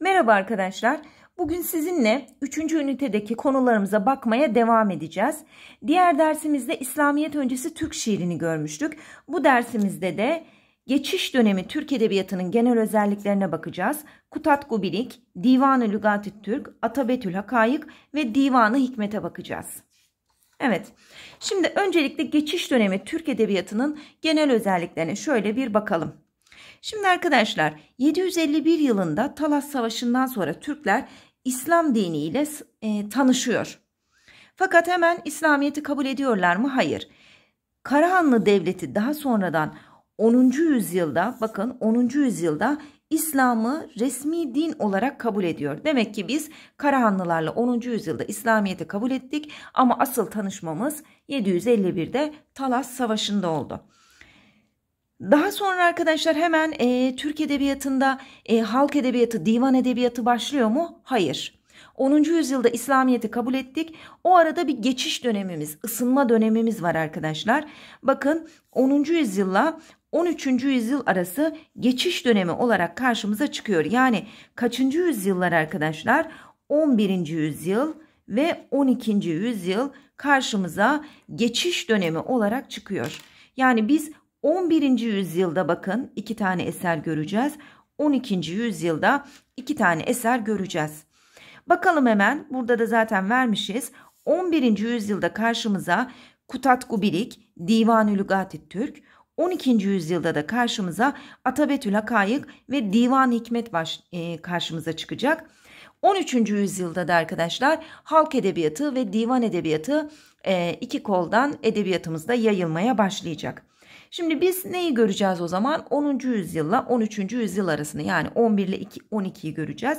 Merhaba arkadaşlar. Bugün sizinle 3. ünitedeki konularımıza bakmaya devam edeceğiz. Diğer dersimizde İslamiyet öncesi Türk şiirini görmüştük. Bu dersimizde de geçiş dönemi Türk edebiyatının genel özelliklerine bakacağız. Kutat Gubilik, Divanı Lügati Türk, Atabetül Hakayık ve Divanı Hikmet'e bakacağız. Evet. Şimdi öncelikle geçiş dönemi Türk edebiyatının genel özelliklerine şöyle bir bakalım. Şimdi arkadaşlar 751 yılında Talas Savaşı'ndan sonra Türkler İslam diniyle e, tanışıyor. Fakat hemen İslamiyet'i kabul ediyorlar mı? Hayır. Karahanlı Devleti daha sonradan 10. yüzyılda bakın 10. yüzyılda İslam'ı resmi din olarak kabul ediyor. Demek ki biz Karahanlılarla 10. yüzyılda İslamiyet'i kabul ettik ama asıl tanışmamız 751'de Talas Savaşı'nda oldu. Daha sonra arkadaşlar hemen e, Türk Edebiyatı'nda e, halk edebiyatı, divan edebiyatı başlıyor mu? Hayır. 10. yüzyılda İslamiyet'i kabul ettik. O arada bir geçiş dönemimiz, ısınma dönemimiz var arkadaşlar. Bakın 10. yüzyılla 13. yüzyıl arası geçiş dönemi olarak karşımıza çıkıyor. Yani kaçıncı yüzyıllar arkadaşlar? 11. yüzyıl ve 12. yüzyıl karşımıza geçiş dönemi olarak çıkıyor. Yani biz 11. yüzyılda bakın iki tane eser göreceğiz. 12. yüzyılda iki tane eser göreceğiz. Bakalım hemen burada da zaten vermişiz. 11. yüzyılda karşımıza Kutatku Bilik, Divanü Lügatit Türk, 12. yüzyılda da karşımıza Atabetül Hakayık ve Divan Hikmet baş, e, karşımıza çıkacak. 13. yüzyılda da arkadaşlar halk edebiyatı ve divan edebiyatı e, iki koldan edebiyatımızda yayılmaya başlayacak. Şimdi biz neyi göreceğiz o zaman? 10. yüzyılla 13. yüzyıl arasını yani 11 ile 12'yi göreceğiz.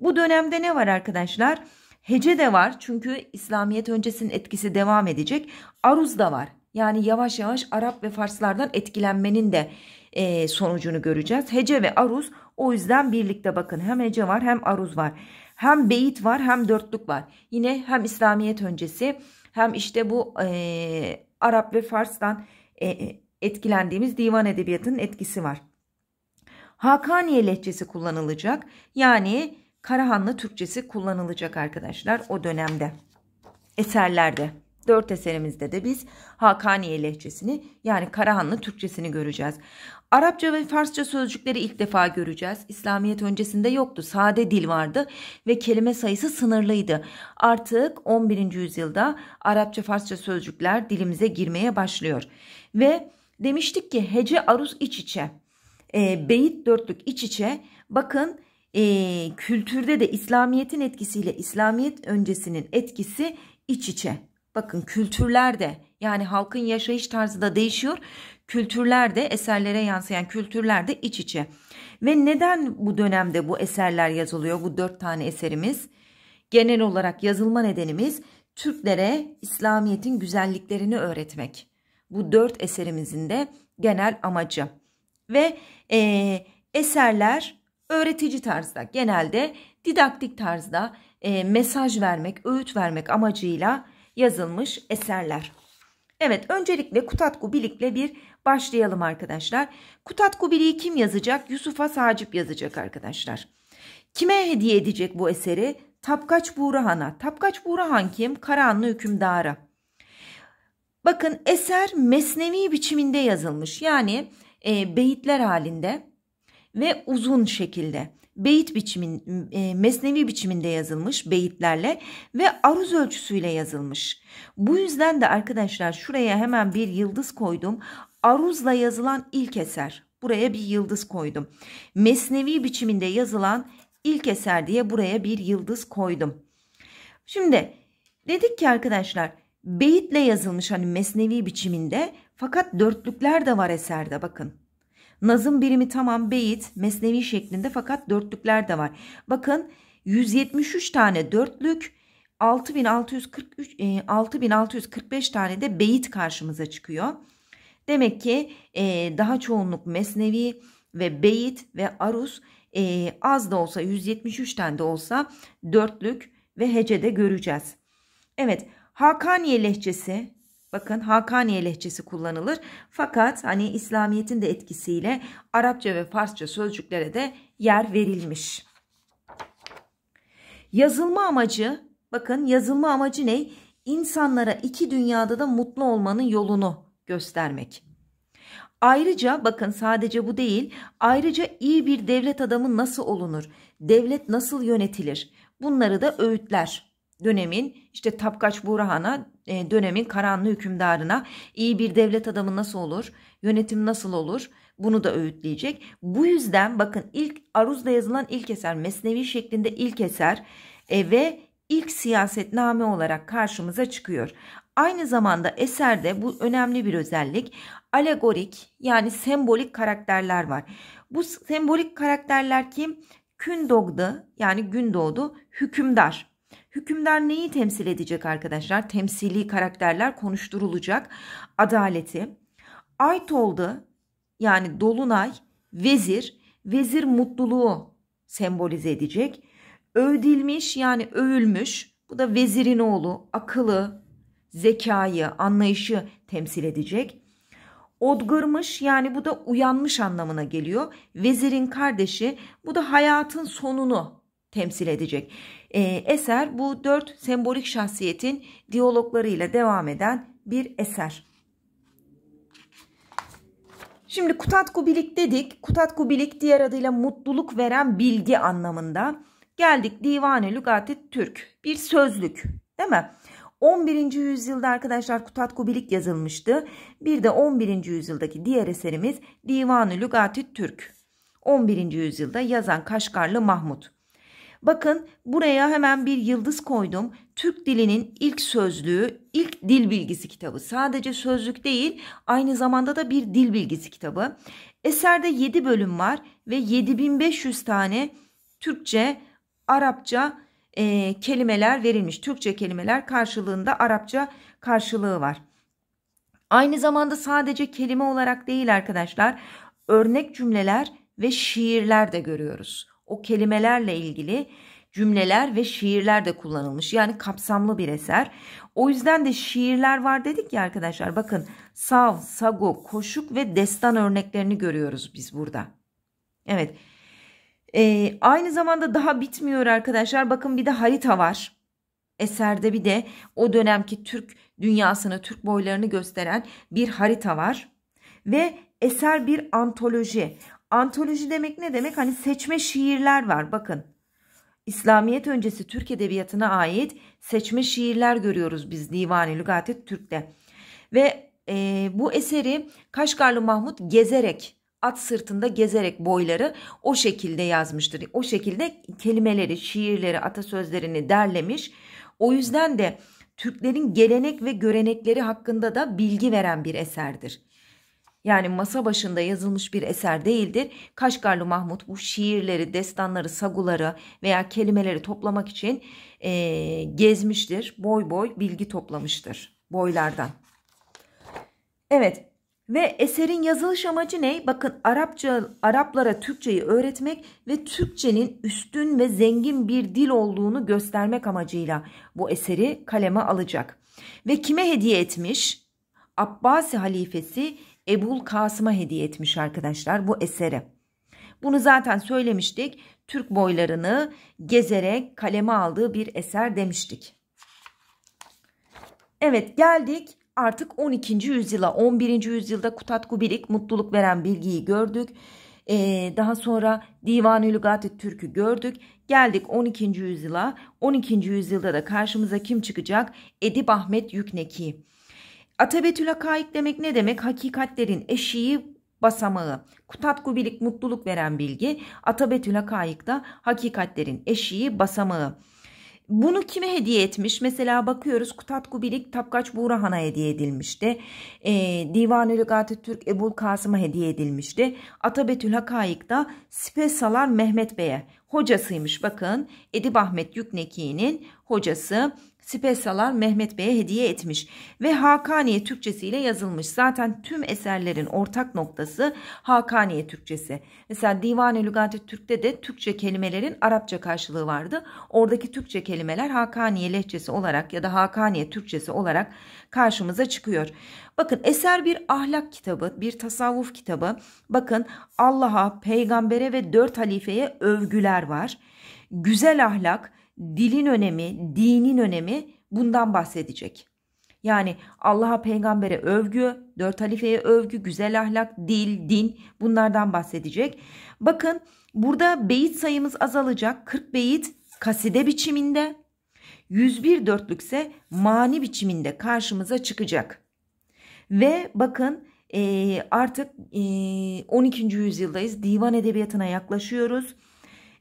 Bu dönemde ne var arkadaşlar? Hece de var çünkü İslamiyet öncesinin etkisi devam edecek. Aruz da var. Yani yavaş yavaş Arap ve Farslardan etkilenmenin de e, sonucunu göreceğiz. Hece ve aruz o yüzden birlikte bakın hem hece var hem aruz var. Hem beyit var hem dörtlük var. Yine hem İslamiyet öncesi hem işte bu e, Arap ve Fars'tan e, e etkilendiğimiz divan edebiyatının etkisi var. Hakaniye lehçesi kullanılacak. Yani Karahanlı Türkçesi kullanılacak arkadaşlar o dönemde. Eserlerde. Dört eserimizde de biz Hakaniye lehçesini yani Karahanlı Türkçesini göreceğiz. Arapça ve Farsça sözcükleri ilk defa göreceğiz. İslamiyet öncesinde yoktu. Sade dil vardı ve kelime sayısı sınırlıydı. Artık 11. yüzyılda Arapça Farsça sözcükler dilimize girmeye başlıyor. Ve Demiştik ki hece aruz iç içe. E, beyit dörtlük iç içe. Bakın e, kültürde de İslamiyet'in etkisiyle İslamiyet öncesinin etkisi iç içe. Bakın kültürlerde yani halkın yaşayış tarzı da değişiyor. kültürlerde eserlere yansıyan kültürlerde iç içe. Ve neden bu dönemde bu eserler yazılıyor bu dört tane eserimiz? Genel olarak yazılma nedenimiz Türklere İslamiyet'in güzelliklerini öğretmek. Bu dört eserimizin de genel amacı. Ve e, eserler öğretici tarzda genelde didaktik tarzda e, mesaj vermek, öğüt vermek amacıyla yazılmış eserler. Evet öncelikle Kutatku Bilik'le bir başlayalım arkadaşlar. Kutatku Bilik'i kim yazacak? Yusuf'a Sacip yazacak arkadaşlar. Kime hediye edecek bu eseri? Tapkaç Buğrahan'a. Tapkaç Buğrahan kim? Karahanlı hükümdarı. Bakın eser mesnevi biçiminde yazılmış. Yani e, beyitler halinde ve uzun şekilde. Beyit biçimin e, mesnevi biçiminde yazılmış beyitlerle ve aruz ölçüsüyle yazılmış. Bu yüzden de arkadaşlar şuraya hemen bir yıldız koydum. Aruzla yazılan ilk eser. Buraya bir yıldız koydum. Mesnevi biçiminde yazılan ilk eser diye buraya bir yıldız koydum. Şimdi dedik ki arkadaşlar beyitle yazılmış hani mesnevi biçiminde fakat dörtlükler de var eserde bakın. Nazım birimi tamam beyit mesnevi şeklinde fakat dörtlükler de var. Bakın 173 tane dörtlük 6643 e, 6645 tane de beyit karşımıza çıkıyor. Demek ki e, daha çoğunluk mesnevi ve beyit ve aruz e, az da olsa 173 tane de olsa dörtlük ve hecede göreceğiz. Evet Hakaniye lehçesi bakın Hakaniye lehçesi kullanılır. Fakat hani İslamiyet'in de etkisiyle Arapça ve Farsça sözcüklere de yer verilmiş. Yazılma amacı bakın yazılma amacı ne? İnsanlara iki dünyada da mutlu olmanın yolunu göstermek. Ayrıca bakın sadece bu değil, ayrıca iyi bir devlet adamı nasıl olunur, devlet nasıl yönetilir bunları da öğütler dönemin işte Tapkaç Burhan'a e, dönemin karanlı hükümdarına iyi bir devlet adamı nasıl olur yönetim nasıl olur bunu da öğütleyecek. Bu yüzden bakın ilk Aruz'da yazılan ilk eser Mesnevi şeklinde ilk eser e, ve ilk siyasetname olarak karşımıza çıkıyor. Aynı zamanda eserde bu önemli bir özellik alegorik yani sembolik karakterler var. Bu sembolik karakterler kim? Kün doğdu yani gün doğdu hükümdar Hükümdar neyi temsil edecek arkadaşlar? Temsili karakterler konuşturulacak. Adaleti. ay Aytol'da yani Dolunay vezir, vezir mutluluğu sembolize edecek. Övdilmiş yani övülmüş bu da vezirin oğlu akıllı, zekayı, anlayışı temsil edecek. Odgırmış yani bu da uyanmış anlamına geliyor. Vezirin kardeşi bu da hayatın sonunu temsil edecek. E, eser bu dört sembolik şahsiyetin diyaloglarıyla devam eden bir eser. Şimdi Kutatku Bilik dedik. Kutatku Bilik diğer adıyla mutluluk veren bilgi anlamında. Geldik Divan-ı Türk. Bir sözlük değil mi? 11. yüzyılda arkadaşlar Kutatku Bilik yazılmıştı. Bir de 11. yüzyıldaki diğer eserimiz Divan-ı Türk. 11. yüzyılda yazan Kaşgarlı Mahmut. Bakın buraya hemen bir yıldız koydum. Türk dilinin ilk sözlüğü, ilk dil bilgisi kitabı. Sadece sözlük değil, aynı zamanda da bir dil bilgisi kitabı. Eserde 7 bölüm var ve 7500 tane Türkçe, Arapça e, kelimeler verilmiş. Türkçe kelimeler karşılığında Arapça karşılığı var. Aynı zamanda sadece kelime olarak değil arkadaşlar, örnek cümleler ve şiirler de görüyoruz o kelimelerle ilgili cümleler ve şiirler de kullanılmış. Yani kapsamlı bir eser. O yüzden de şiirler var dedik ya arkadaşlar. Bakın sav, sago, koşuk ve destan örneklerini görüyoruz biz burada. Evet. Ee, aynı zamanda daha bitmiyor arkadaşlar. Bakın bir de harita var. Eserde bir de o dönemki Türk dünyasını, Türk boylarını gösteren bir harita var. Ve eser bir antoloji. Antoloji demek ne demek? Hani seçme şiirler var bakın. İslamiyet öncesi Türk Edebiyatı'na ait seçme şiirler görüyoruz biz Divani Lügati Türk'te. Ve e, bu eseri Kaşgarlı Mahmut gezerek, at sırtında gezerek boyları o şekilde yazmıştır. O şekilde kelimeleri, şiirleri, atasözlerini derlemiş. O yüzden de Türklerin gelenek ve görenekleri hakkında da bilgi veren bir eserdir yani masa başında yazılmış bir eser değildir. Kaşgarlı Mahmut bu şiirleri, destanları, saguları veya kelimeleri toplamak için e, gezmiştir. Boy boy bilgi toplamıştır boylardan. Evet ve eserin yazılış amacı ne? Bakın Arapça Araplara Türkçeyi öğretmek ve Türkçenin üstün ve zengin bir dil olduğunu göstermek amacıyla bu eseri kaleme alacak. Ve kime hediye etmiş? Abbasi halifesi Ebul Kasım'a hediye etmiş arkadaşlar bu eseri. Bunu zaten söylemiştik. Türk boylarını gezerek kaleme aldığı bir eser demiştik. Evet geldik artık 12. yüzyıla 11. yüzyılda Kutatku Bilik mutluluk veren bilgiyi gördük. Ee, daha sonra Divan-ı Lügat-ı Türk'ü gördük. Geldik 12. yüzyıla. 12. yüzyılda da karşımıza kim çıkacak? Edip Ahmet Yükneki. Atabetül hakaik demek ne demek? Hakikatlerin eşiği basamağı. Kutatgubilik mutluluk veren bilgi. Atabetül hakaik da hakikatlerin eşiği basamağı. Bunu kime hediye etmiş? Mesela bakıyoruz Kutatgubilik Tapkaç Buğrahan'a hediye edilmişti. E, ee, divan ı Türk Ebul Kasım'a hediye edilmişti. Atabetül Hakaik da Spesalar Mehmet Bey'e hocasıymış bakın. Edip Ahmet Yükneki'nin hocası Spesalar Mehmet Bey'e hediye etmiş ve Hakaniye Türkçesiyle yazılmış. Zaten tüm eserlerin ortak noktası Hakaniye Türkçesi. Mesela Divan-ı Lügati Türk'te de Türkçe kelimelerin Arapça karşılığı vardı. Oradaki Türkçe kelimeler Hakaniye lehçesi olarak ya da Hakaniye Türkçesi olarak karşımıza çıkıyor. Bakın eser bir ahlak kitabı, bir tasavvuf kitabı. Bakın Allah'a, peygambere ve dört halifeye övgüler var. Güzel ahlak, dilin önemi, dinin önemi bundan bahsedecek. Yani Allah'a peygambere övgü, dört halifeye övgü, güzel ahlak, dil, din bunlardan bahsedecek. Bakın burada beyit sayımız azalacak. 40 beyit kaside biçiminde, 101 dörtlükse mani biçiminde karşımıza çıkacak. Ve bakın e, artık e, 12. yüzyıldayız. Divan edebiyatına yaklaşıyoruz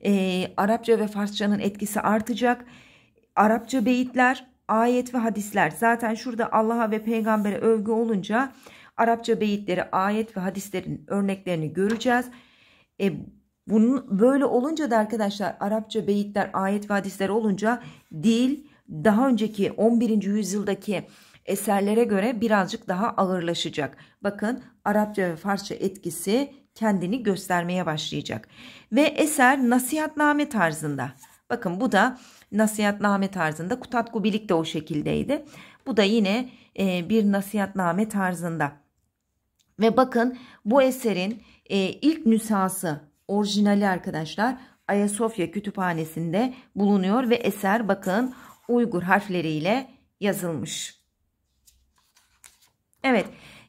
e, Arapça ve Farsçanın etkisi artacak. Arapça beyitler, ayet ve hadisler. Zaten şurada Allah'a ve peygambere övgü olunca Arapça beyitleri, ayet ve hadislerin örneklerini göreceğiz. E, bunun böyle olunca da arkadaşlar Arapça beyitler, ayet ve hadisler olunca dil daha önceki 11. yüzyıldaki eserlere göre birazcık daha ağırlaşacak. Bakın Arapça ve Farsça etkisi kendini göstermeye başlayacak. Ve eser nasihatname tarzında. Bakın bu da nasihatname tarzında. Kutatku Bilik de o şekildeydi. Bu da yine e, bir nasihatname tarzında. Ve bakın bu eserin e, ilk nüshası orijinali arkadaşlar Ayasofya Kütüphanesi'nde bulunuyor ve eser bakın Uygur harfleriyle yazılmış. Evet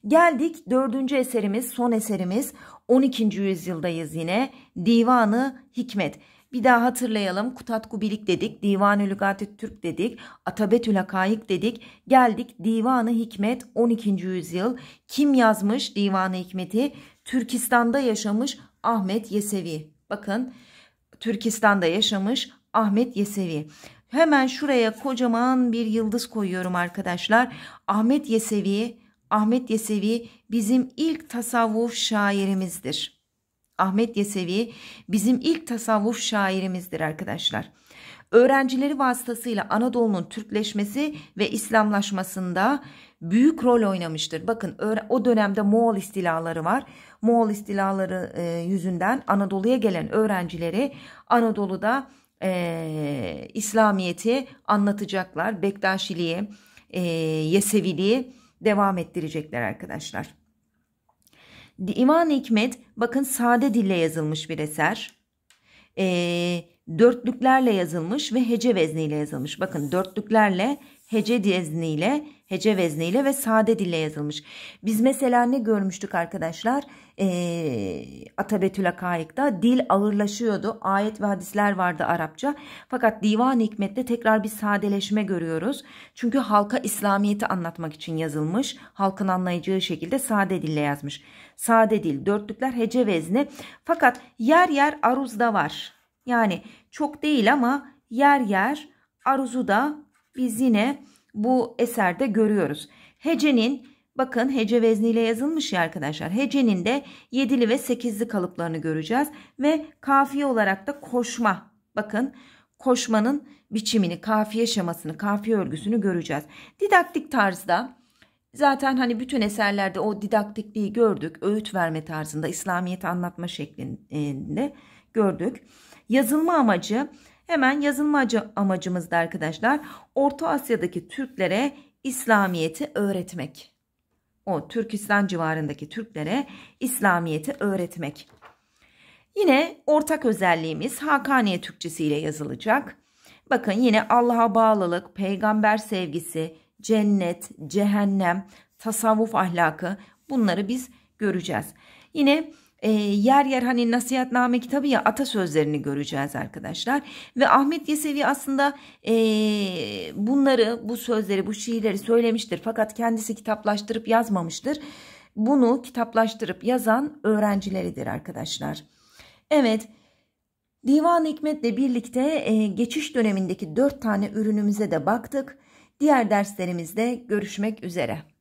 Geldik dördüncü eserimiz, son eserimiz 12. yüzyıldayız yine. Divanı Hikmet. Bir daha hatırlayalım. Kutatku Bilik dedik, Divan-ı Türk dedik, Atabetül Hakayık dedik. Geldik Divanı Hikmet 12. yüzyıl. Kim yazmış Divanı Hikmet'i? Türkistan'da yaşamış Ahmet Yesevi. Bakın Türkistan'da yaşamış Ahmet Yesevi. Hemen şuraya kocaman bir yıldız koyuyorum arkadaşlar. Ahmet Yesevi'yi Ahmet Yesevi bizim ilk tasavvuf şairimizdir. Ahmet Yesevi bizim ilk tasavvuf şairimizdir arkadaşlar. Öğrencileri vasıtasıyla Anadolu'nun Türkleşmesi ve İslamlaşmasında büyük rol oynamıştır. Bakın o dönemde Moğol istilaları var. Moğol istilaları e, yüzünden Anadolu'ya gelen öğrencileri Anadolu'da e, İslamiyet'i anlatacaklar. Bektaşiliği, e, Yeseviliği devam ettirecekler arkadaşlar. İman Hikmet bakın sade dille yazılmış bir eser. Ee, dörtlüklerle yazılmış ve hece vezniyle yazılmış. Bakın dörtlüklerle hece dizniyle, hece vezniyle ve sade dille yazılmış. Biz mesela ne görmüştük arkadaşlar? Ee, Atabetül Akaik'ta dil ağırlaşıyordu. Ayet ve hadisler vardı Arapça. Fakat Divan Hikmet'te tekrar bir sadeleşme görüyoruz. Çünkü halka İslamiyet'i anlatmak için yazılmış. Halkın anlayacağı şekilde sade dille yazmış. Sade dil, dörtlükler, hece vezni. Fakat yer yer aruzda var. Yani çok değil ama yer yer aruzu da biz yine bu eserde görüyoruz. Hecenin bakın hece vezniyle yazılmış ya arkadaşlar. Hecenin de yedili ve sekizli kalıplarını göreceğiz. Ve kafiye olarak da koşma bakın koşmanın biçimini, kafiye şemasını, kafiye örgüsünü göreceğiz. Didaktik tarzda zaten hani bütün eserlerde o didaktikliği gördük. Öğüt verme tarzında, İslamiyet'i anlatma şeklinde gördük. Yazılma amacı Hemen yazılma amacımız da arkadaşlar Orta Asya'daki Türklere İslamiyet'i öğretmek. O Türkistan civarındaki Türklere İslamiyet'i öğretmek. Yine ortak özelliğimiz Hakaniye Türkçesi ile yazılacak. Bakın yine Allah'a bağlılık, peygamber sevgisi, cennet, cehennem, tasavvuf ahlakı bunları biz göreceğiz. Yine e, yer yer hani nasihatname kitabı ya atasözlerini göreceğiz arkadaşlar. Ve Ahmet Yesevi aslında e, bunları, bu sözleri, bu şiirleri söylemiştir. Fakat kendisi kitaplaştırıp yazmamıştır. Bunu kitaplaştırıp yazan öğrencileridir arkadaşlar. Evet. Divan Hikmet'le birlikte e, geçiş dönemindeki dört tane ürünümüze de baktık. Diğer derslerimizde görüşmek üzere.